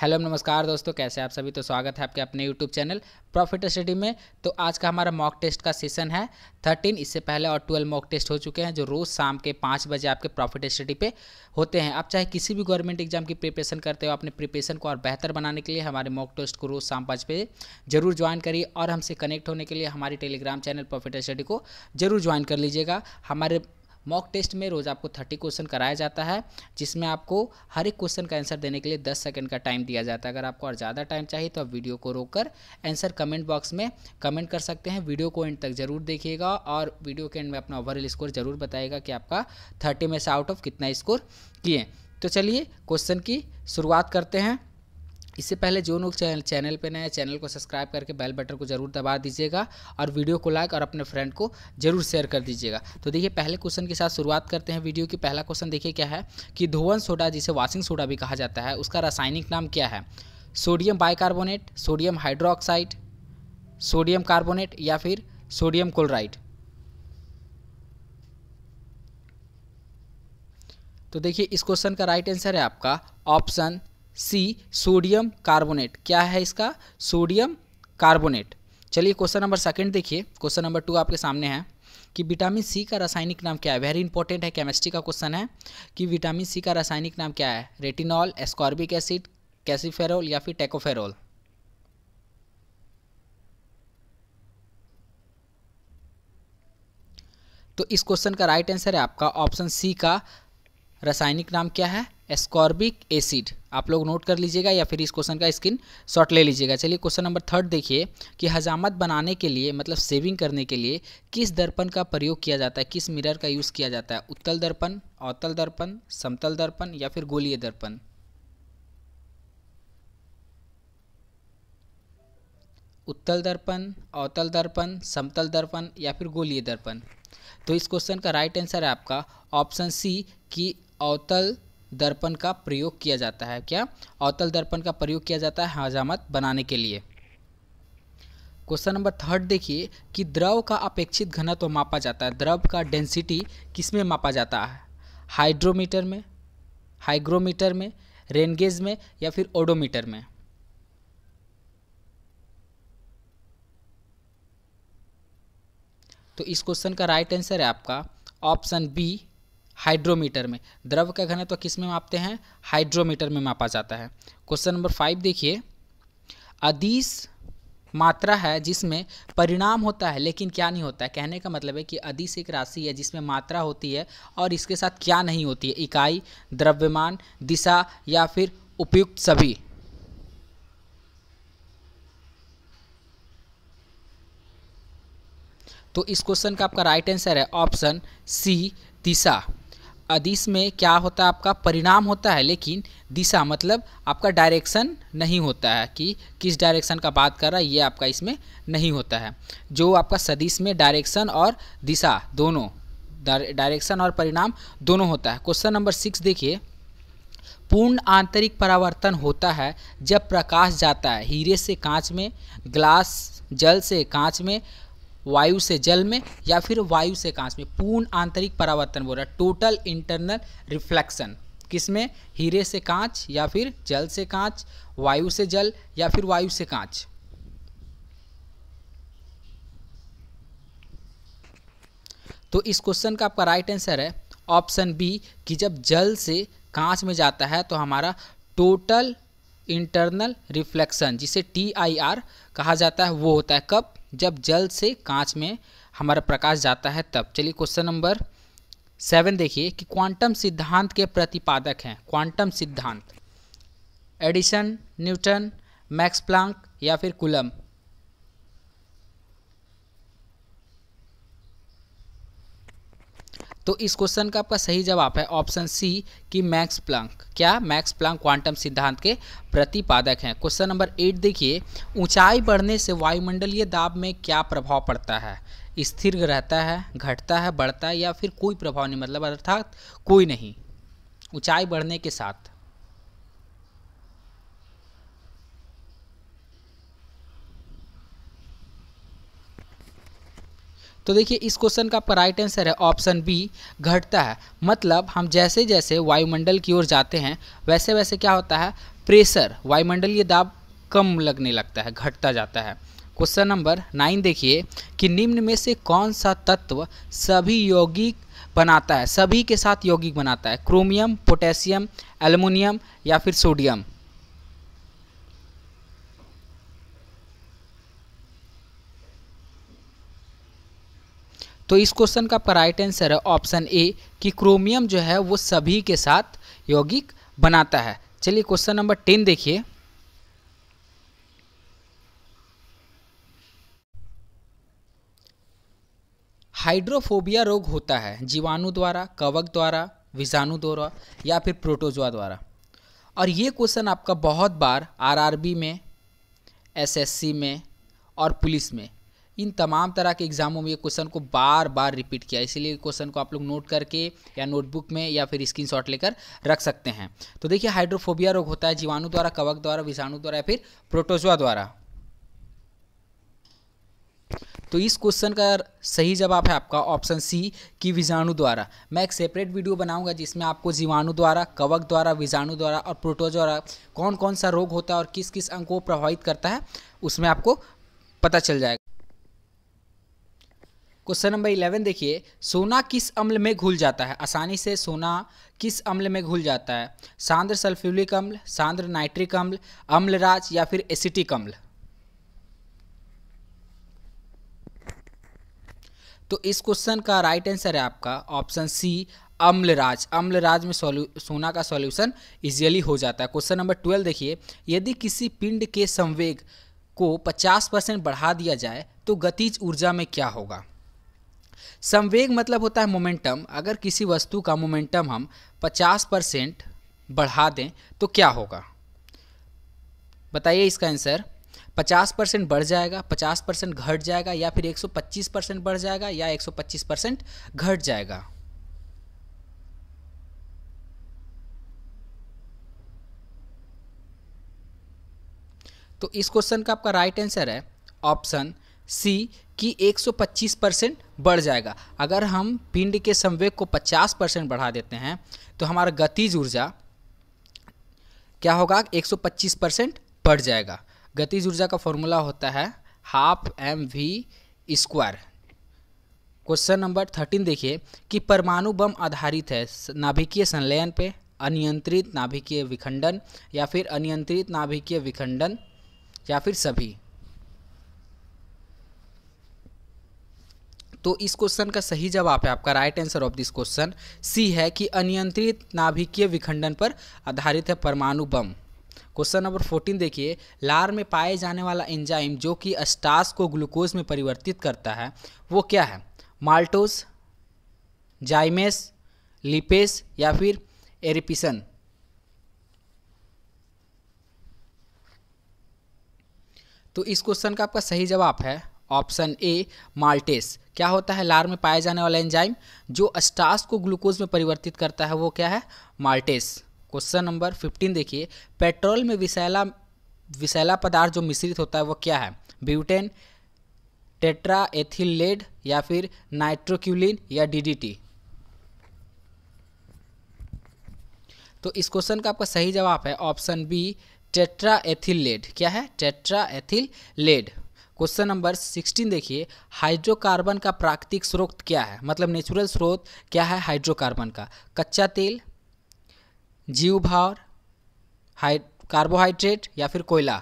hello नमस्कार दोस्तों कैसे आप सभी तो स्वागत है आपके अपने यूट्यूब चैनल प्रॉफिट स्टडी में तो आज का हमारा मॉक टेस्ट का सेशन है थर्टीन इससे पहले और ट्वेल्व मॉक टेस्ट हो चुके हैं जो रोज़ शाम के पाँच बजे आपके प्रॉफिट स्टडी पे होते हैं आप चाहे किसी भी गवर्नमेंट एग्जाम की प्रिपरेशन करते हो अपने प्रिपरेशन को और बेहतर बनाने के लिए हमारे मॉक टेस्ट को रोज़ शाम पाँच बजे जरूर ज्वाइन करिए और हमसे कनेक्ट होने के लिए हमारे टेलीग्राम चैनल प्रॉफिट स्टडी को जरूर ज्वाइन कर लीजिएगा हमारे मॉक टेस्ट में रोज़ आपको थर्टी क्वेश्चन कराया जाता है जिसमें आपको हर एक क्वेश्चन का आंसर देने के लिए दस सेकेंड का टाइम दिया जाता है अगर आपको और ज़्यादा टाइम चाहिए तो आप वीडियो को रोक कर आंसर कमेंट बॉक्स में कमेंट कर सकते हैं वीडियो को एंड तक जरूर देखिएगा और वीडियो के एंड में अपना ओवरऑल स्कोर जरूर बताएगा कि आपका थर्टी में से आउट ऑफ कितना स्कोर किए तो चलिए क्वेश्चन की शुरुआत करते हैं इससे पहले जो लोग चैनल चैनल पर नए चैनल को सब्सक्राइब करके बेल बटन को जरूर दबा दीजिएगा और वीडियो को लाइक और अपने फ्रेंड को जरूर शेयर कर दीजिएगा तो देखिए पहले क्वेश्चन के साथ शुरुआत करते हैं वीडियो की पहला क्वेश्चन देखिए क्या है कि धोवन सोडा जिसे वॉशिंग सोडा भी कहा जाता है उसका रासायनिक नाम क्या है sodium bicarbonate sodium hydroxide sodium carbonate या फिर सोडियम क्लोराइड तो देखिए इस क्वेश्चन का राइट आंसर है आपका ऑप्शन सी सोडियम कार्बोनेट क्या है इसका सोडियम कार्बोनेट चलिए क्वेश्चन नंबर सेकंड देखिए क्वेश्चन नंबर टू आपके सामने है कि विटामिन सी का रासायनिक नाम क्या है वेरी इंपॉर्टेंट है केमिस्ट्री का क्वेश्चन है कि विटामिन सी का रासायनिक नाम क्या है रेटिनॉल एस्कॉर्बिक एसिड कैसीफेरोल या फिर टेकोफेरोल तो इस क्वेश्चन का राइट आंसर है आपका ऑप्शन सी का रासायनिक नाम क्या है एस्कॉर्बिक एसिड आप लोग नोट कर लीजिएगा या फिर इस क्वेश्चन का स्क्रीन शॉट ले लीजिएगा चलिए क्वेश्चन नंबर थर्ड देखिए कि हजामत बनाने के लिए मतलब सेविंग करने के लिए किस दर्पण का प्रयोग किया जाता है किस मिरर का यूज़ किया जाता है उत्तल दर्पण अवतल दर्पण समतल दर्पण या फिर गोलीय दर्पण उत्तल दर्पण अवतल दर्पण समतल दर्पण या फिर गोलीय दर्पण तो इस क्वेश्चन का राइट आंसर है आपका ऑप्शन सी कि अवतल दर्पण का प्रयोग किया जाता है क्या अवतल दर्पण का प्रयोग किया जाता है हजामत बनाने के लिए क्वेश्चन नंबर थर्ड देखिए कि द्रव का अपेक्षित घनत्व मापा जाता है द्रव का डेंसिटी किस में मापा जाता है हाइड्रोमीटर में हाइग्रोमीटर में रेनगेज में या फिर ओडोमीटर में तो इस क्वेश्चन का राइट आंसर है आपका ऑप्शन बी हाइड्रोमीटर में द्रव का घनत्व तो किस में मापते हैं हाइड्रोमीटर में मापा जाता है क्वेश्चन नंबर फाइव देखिए अदिश मात्रा है जिसमें परिणाम होता है लेकिन क्या नहीं होता है कहने का मतलब है कि अदिश एक राशि है जिसमें मात्रा होती है और इसके साथ क्या नहीं होती है इकाई द्रव्यमान दिशा या फिर उपयुक्त सभी तो इस क्वेश्चन का आपका राइट आंसर है ऑप्शन सी दिशा अदिश में क्या होता है आपका परिणाम होता है लेकिन दिशा मतलब आपका डायरेक्शन नहीं होता है कि किस डायरेक्शन का बात कर रहा है ये आपका इसमें नहीं होता है जो आपका सदिश में डायरेक्शन और दिशा दोनों डायरेक्शन और परिणाम दोनों होता है क्वेश्चन नंबर सिक्स देखिए पूर्ण आंतरिक परावर्तन होता है जब प्रकाश जाता है हीरे से कांच में ग्लास जल से कांच में वायु से जल में या फिर वायु से कांच में पूर्ण आंतरिक परावर्तन बोल रहा है टोटल इंटरनल रिफ्लेक्शन किसमें हीरे से कांच या फिर जल से कांच वायु से जल या फिर वायु से कांच तो इस क्वेश्चन का आपका राइट आंसर है ऑप्शन बी कि जब जल से कांच में जाता है तो हमारा टोटल इंटरनल रिफ्लेक्शन जिसे टी आई आर कहा जाता है वो होता है कब जब जल से कांच में हमारा प्रकाश जाता है तब चलिए क्वेश्चन नंबर सेवन देखिए कि क्वांटम सिद्धांत के प्रतिपादक हैं क्वांटम सिद्धांत एडिशन न्यूटन मैक्स प्लांक या फिर कुलम तो इस क्वेश्चन का आपका सही जवाब है ऑप्शन सी कि मैक्स प्लांक क्या मैक्स प्लांक क्वांटम सिद्धांत के प्रतिपादक हैं क्वेश्चन नंबर एट देखिए ऊंचाई बढ़ने से वायुमंडलीय दाब में क्या प्रभाव पड़ता है स्थिर रहता है घटता है बढ़ता है या फिर कोई प्रभाव नहीं मतलब अर्थात कोई नहीं ऊंचाई बढ़ने के साथ तो देखिए इस क्वेश्चन का राइट आंसर है ऑप्शन बी घटता है मतलब हम जैसे जैसे वायुमंडल की ओर जाते हैं वैसे वैसे क्या होता है प्रेशर वायुमंडलीय दाब कम लगने लगता है घटता जाता है क्वेश्चन नंबर नाइन देखिए कि निम्न में से कौन सा तत्व सभी यौगिक बनाता है सभी के साथ यौगिक बनाता है क्रोमियम पोटेशियम एल्युमिनियम या फिर सोडियम तो इस क्वेश्चन का राइट आंसर है ऑप्शन ए कि क्रोमियम जो है वो सभी के साथ यौगिक बनाता है चलिए क्वेश्चन नंबर टेन देखिए हाइड्रोफोबिया रोग होता है जीवाणु द्वारा कवक द्वारा विषाणु द्वारा या फिर प्रोटोजोआ द्वारा और ये क्वेश्चन आपका बहुत बार आरआरबी में एसएससी में और पुलिस में इन तमाम तरह के एग्ज़ामों में ये क्वेश्चन को बार बार रिपीट किया इसलिए क्वेश्चन को आप लोग नोट करके या नोटबुक में या फिर स्क्रीन लेकर रख सकते हैं तो देखिए हाइड्रोफोबिया रोग होता है जीवाणु द्वारा कवक द्वारा विषाणु द्वारा या फिर प्रोटोजोआ द्वारा तो इस क्वेश्चन का सही जवाब है आपका ऑप्शन सी कि विजाणु द्वारा मैं एक सेपरेट वीडियो बनाऊंगा जिसमें आपको जीवाणु द्वारा कवक द्वारा विजाणु द्वारा और प्रोटोज द्वारा कौन कौन सा रोग होता है और किस किस अंग को प्रभावित करता है उसमें आपको पता चल जाएगा क्वेश्चन नंबर इलेवन देखिए सोना किस अम्ल में घुल जाता है आसानी से सोना किस अम्ल में घुल जाता है सांद्र सल्फ्यूलिक अम्ल सांद्र नाइट्रिक अम्ल अम्लराज या फिर एसिटिक अम्ल तो इस क्वेश्चन का राइट आंसर है आपका ऑप्शन सी अम्लराज अम्लराज में सोना का सॉल्यूशन इजीली हो जाता है क्वेश्चन नंबर ट्वेल्व देखिए यदि किसी पिंड के संवेग को 50 परसेंट बढ़ा दिया जाए तो गतिज ऊर्जा में क्या होगा संवेग मतलब होता है मोमेंटम अगर किसी वस्तु का मोमेंटम हम 50 परसेंट बढ़ा दें तो क्या होगा बताइए इसका आंसर 50 परसेंट बढ़ जाएगा 50 परसेंट घट जाएगा या फिर 125 परसेंट बढ़ जाएगा या 125 परसेंट घट जाएगा तो इस क्वेश्चन का आपका राइट आंसर है ऑप्शन सी कि 125 परसेंट बढ़ जाएगा अगर हम पिंड के संवेग को 50 परसेंट बढ़ा देते हैं तो हमारा गतिज ऊर्जा क्या होगा 125 परसेंट बढ़ जाएगा गतिज ऊर्जा का फॉर्मूला होता है half M V square question number thirteen देखिए कि परमाणु बम आधारित है नाभिकीय संलयन पे अनियंत्रित नाभिकीय विखंडन या फिर अनियंत्रित नाभिकीय विखंडन या फिर सभी तो इस क्वेश्चन का सही जवाब है आपका right answer of this question C है कि अनियंत्रित नाभिकीय विखंडन पर आधारित है परमाणु बम क्वेश्चन नंबर फोर्टीन देखिए लार में पाए जाने वाला एंजाइम जो कि स्टास को ग्लूकोज में परिवर्तित करता है वो क्या है माल्टोस जाइमेस लिपेस या फिर एरिपिसन तो इस क्वेश्चन का आपका सही जवाब है ऑप्शन ए माल्टेस क्या होता है लार में पाया जाने वाला एंजाइम जो अस्टास को ग्लूकोज में परिवर्तित करता है वो क्या है माल्टेस क्वेश्चन नंबर फिफ्टीन देखिए पेट्रोल में विषैला विषैला पदार्थ जो मिश्रित होता है वो क्या है ब्यूटेन टेट्रा एथिलेड या फिर नाइट्रोक्यूलिन या डीडीटी तो इस क्वेश्चन का आपका सही जवाब है ऑप्शन बी टेट्रा एथिलेड क्या है tetra ethyl lead question number sixteen देखिए हाइड्रोकार्बन का प्राकृतिक स्रोत क्या है मतलब नेचुरल स्रोत क्या है हाइड्रोकार्बन का कच्चा तेल जीव भार कार्बोहाइड्रेट या फिर कोयला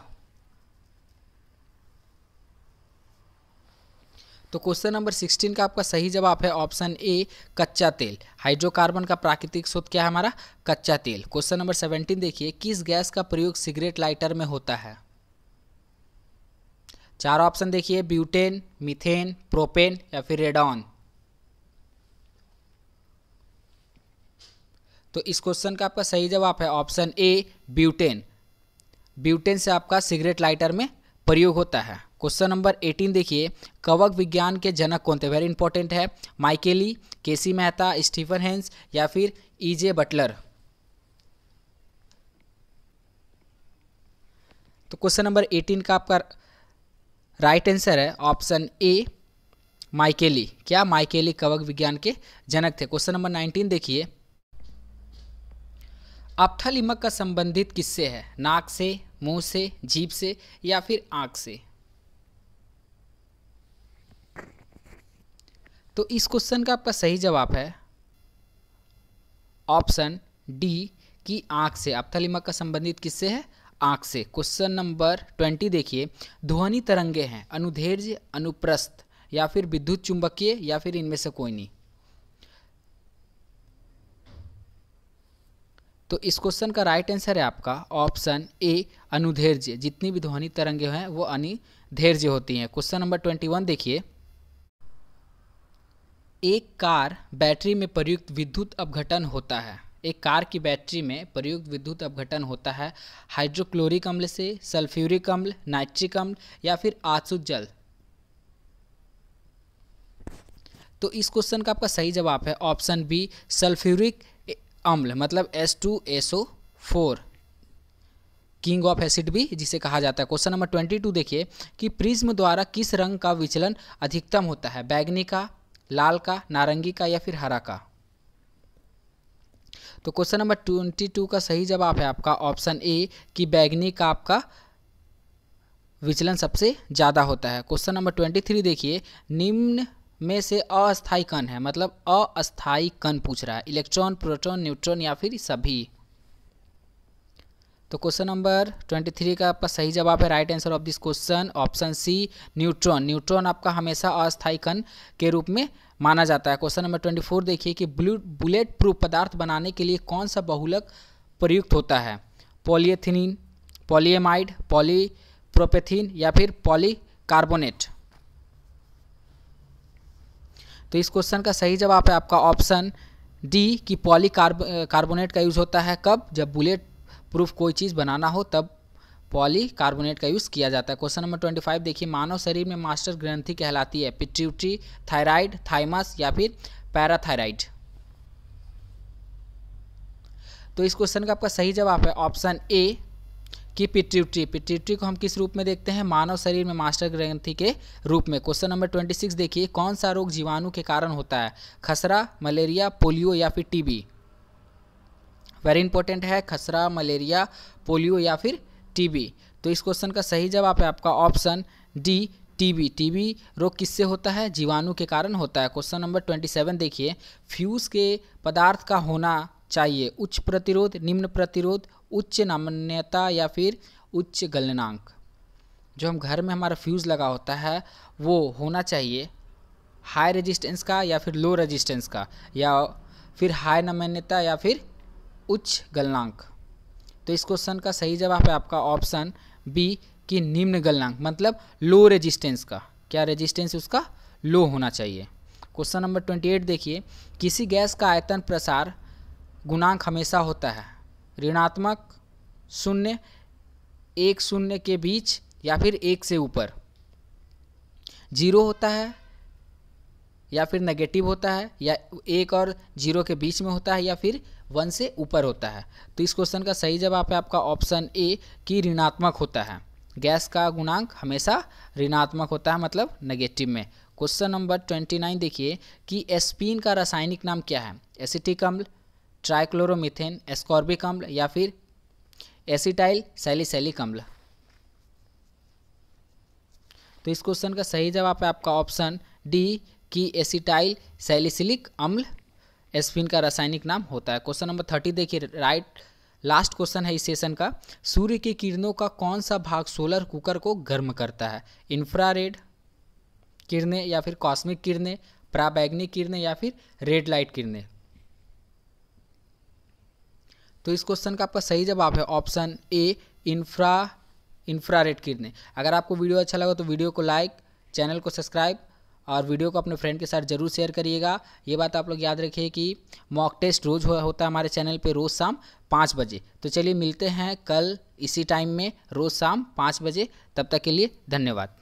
तो क्वेश्चन नंबर सिक्सटीन का आपका सही जवाब है ऑप्शन ए कच्चा तेल हाइड्रोकार्बन का प्राकृतिक स्रोत क्या है हमारा कच्चा तेल क्वेश्चन नंबर सेवेंटीन देखिए किस गैस का प्रयोग सिगरेट लाइटर में होता है चार ऑप्शन देखिए ब्यूटेन मिथेन प्रोपेन या फिर रेडॉन तो इस क्वेश्चन का आपका सही जवाब है ऑप्शन ए ब्यूटेन ब्यूटेन से आपका सिगरेट लाइटर में प्रयोग होता है क्वेश्चन नंबर 18 देखिए कवक विज्ञान के जनक कौन थे वेरी इंपॉर्टेंट है Micheli K C Mehta Stephen Hales या फिर ईजे बटलर तो क्वेश्चन नंबर 18 का आपका राइट आंसर है ऑप्शन ए माइकेली क्या माइकेली कवक विज्ञान के जनक थे क्वेश्चन नंबर नाइनटीन देखिए अपथलिमक का संबंधित किससे है नाक से मुंह से जीभ से या फिर आंख से तो इस क्वेश्चन का आपका सही जवाब है ऑप्शन डी की आंख से अपथलिमक का संबंधित किससे है आँख से क्वेश्चन नंबर ट्वेंटी देखिए ध्वनि तरंगे हैं अनुधेर्ज अनुप्रस्थ या फिर विद्युत चुंबकीय या फिर इनमें से कोई नहीं तो इस क्वेश्चन का राइट आंसर है आपका ऑप्शन ए अनुधेर्ज जितनी भी ध्वनि तरंगे हैं वो अनुधैर्य होती हैं क्वेश्चन नंबर ट्वेंटी वन देखिए एक कार बैटरी में प्रयुक्त विद्युत अपघटन होता है एक कार की बैटरी में प्रयुक्त विद्युत अपघटन होता है हाइड्रोक्लोरिक अम्ल से सल्फ्यूरिक अम्ल नाइट्रिक अम्ल या फिर आसुत जल तो इस क्वेश्चन का आपका सही जवाब है ऑप्शन बी सल्फ्यूरिक अम्ल मतलब S two S O four king of acid भी जिसे कहा जाता है क्वेश्चन नंबर ट्वेंटी टू देखिए कि प्रिज्म द्वारा किस रंग का विचलन अधिकतम होता है बैगनी का लाल का नारंगी का या फिर हरा का तो क्वेश्चन नंबर ट्वेंटी टू का सही जवाब है आपका ऑप्शन ए कि बैगनी का आपका विचलन सबसे ज़्यादा होता है क्वेश्चन नंबर ट्वेंटी थ्री देखिए निम्न में से अस्थायी कण है मतलब अस्थायी कण पूछ रहा है इलेक्ट्रॉन प्रोटॉन न्यूट्रॉन या फिर सभी तो क्वेश्चन नंबर 23 का आपका सही जवाब है right answer of this question option C neutron neutron आपका हमेशा अस्थायी कण के रूप में माना जाता है क्वेश्चन नंबर 24 देखिए कि ब्लू बुलेट प्रूफ पदार्थ बनाने के लिए कौन सा बहुलक प्रयुक्त होता है पॉलीएथिनिन पॉलीएमाइड पॉलीप्रोपेथिन या फिर पॉलीकार्बोनेट तो इस क्वेश्चन का सही जवाब है आपका ऑप्शन डी कि पॉलीकार्बो कार्बोनेट का यूज़ होता है कब जब बुलेट प्रूफ कोई चीज़ बनाना हो तब कार्बोनेट का यूज़ किया जाता है क्वेश्चन नंबर ट्वेंटी फाइव देखिए मानव शरीर में मास्टर ग्रंथि कहलाती है पिट्यूटरी थायराइड थाइमस या फिर पैराथायराइड तो इस क्वेश्चन का आपका सही जवाब है ऑप्शन ए कि पिट्यूटरी पिट्यूटरी को हम किस रूप में देखते हैं मानव शरीर में मास्टर ग्रंथि के रूप में क्वेश्चन नंबर ट्वेंटी सिक्स देखिए कौन सा रोग जीवाणु के कारण होता है खसरा मलेरिया पोलियो या फिर टीबी वेरी इंपॉर्टेंट है खसरा मलेरिया पोलियो या फिर टीबी तो इस क्वेश्चन का सही जवाब है आपका ऑप्शन डी टीबी टीबी रोग किससे होता है जीवाणु के कारण होता है क्वेश्चन नंबर ट्वेंटी सेवन देखिए फ्यूज के पदार्थ का होना चाहिए उच्च प्रतिरोध निम्न प्रतिरोध उच्च नमनीयता या फिर उच्च गलनांक जो हम घर में हमारा फ्यूज़ लगा होता है वो होना चाहिए हाई रेजिस्टेंस का या फिर लो रेजिस्टेंस का या फिर हाई नमनीयता या फिर उच्च गलनांक तो इस क्वेश्चन का सही जवाब है आपका ऑप्शन बी कि निम्न गलनांक मतलब लो रेजिस्टेंस का क्या रेजिस्टेंस उसका लो होना चाहिए क्वेश्चन नंबर ट्वेंटी एट देखिए किसी गैस का आयतन प्रसार गुणांक हमेशा होता है ऋणात्मक शून्य एक शून्य के बीच या फिर एक से ऊपर जीरो होता है या फिर नेगेटिव होता है या एक और जीरो के बीच में होता है या फिर वन से ऊपर होता है तो इस क्वेश्चन का सही जवाब है आपका ऑप्शन ए कि ऋणात्मक होता है गैस का गुणांक हमेशा ऋणात्मक होता है मतलब नेगेटिव में क्वेश्चन नंबर ट्वेंटी नाइन देखिए कि एस्पिन का रासायनिक नाम क्या है एसिटिक अम्ल ट्राइक्लोरोमिथेन एस्कॉर्बिक अम्ल या फिर एसिटाइल सैलिसैलिक अम्ल तो इस क्वेश्चन का सही जवाब है आपका ऑप्शन डी की एसिटाइल सैलिसिलिक अम्ल एस्पिन का रासायनिक नाम होता है क्वेश्चन नंबर थर्टी देखिए राइट लास्ट क्वेश्चन है इस सेशन का सूर्य की किरणों का कौन सा भाग सोलर कुकर को गर्म करता है इंफ्रारेड किरणें या फिर कॉस्मिक किरणें प्राबैग्निक किरणें या फिर रेड लाइट किरणें तो इस क्वेश्चन का आपका सही जवाब है ऑप्शन ए इंफ्रा इंफ्रारेड किरणें अगर आपको वीडियो अच्छा लगा तो वीडियो को लाइक चैनल को सब्सक्राइब और वीडियो को अपने फ्रेंड के साथ जरूर शेयर करिएगा ये बात आप लोग याद रखिए कि मॉक टेस्ट रोज़ हो, होता है हमारे चैनल पे रोज़ शाम पाँच बजे तो चलिए मिलते हैं कल इसी टाइम में रोज़ शाम पाँच बजे तब तक के लिए धन्यवाद